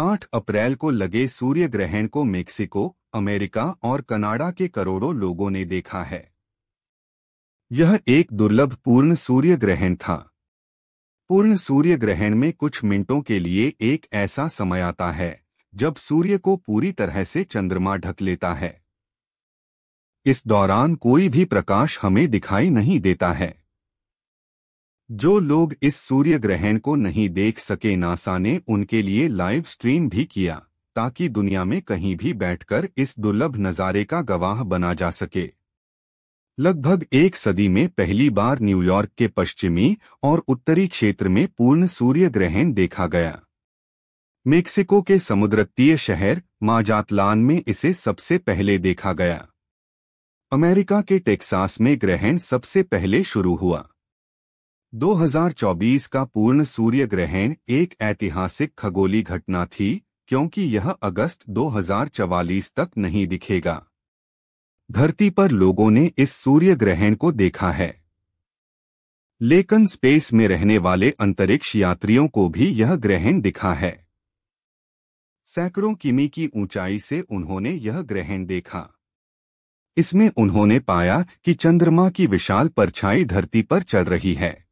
8 अप्रैल को लगे सूर्य ग्रहण को मेक्सिको अमेरिका और कनाडा के करोड़ों लोगों ने देखा है यह एक दुर्लभ पूर्ण सूर्य ग्रहण था पूर्ण सूर्य ग्रहण में कुछ मिनटों के लिए एक ऐसा समय आता है जब सूर्य को पूरी तरह से चंद्रमा ढक लेता है इस दौरान कोई भी प्रकाश हमें दिखाई नहीं देता है जो लोग इस सूर्य ग्रहण को नहीं देख सके नासा ने उनके लिए लाइव स्ट्रीम भी किया ताकि दुनिया में कहीं भी बैठकर इस दुर्लभ नज़ारे का गवाह बना जा सके लगभग एक सदी में पहली बार न्यूयॉर्क के पश्चिमी और उत्तरी क्षेत्र में पूर्ण सूर्य ग्रहण देखा गया मेक्सिको के समुद्रतीय शहर माजातलान में इसे सबसे पहले देखा गया अमेरिका के टेक्सास में ग्रहण सबसे पहले शुरू हुआ 2024 का पूर्ण सूर्य ग्रहण एक ऐतिहासिक खगोली घटना थी क्योंकि यह अगस्त 2044 तक नहीं दिखेगा धरती पर लोगों ने इस सूर्य ग्रहण को देखा है लेकिन स्पेस में रहने वाले अंतरिक्ष यात्रियों को भी यह ग्रहण दिखा है सैकड़ों किमी की ऊंचाई से उन्होंने यह ग्रहण देखा इसमें उन्होंने पाया कि चंद्रमा की विशाल परछाई धरती पर चल रही है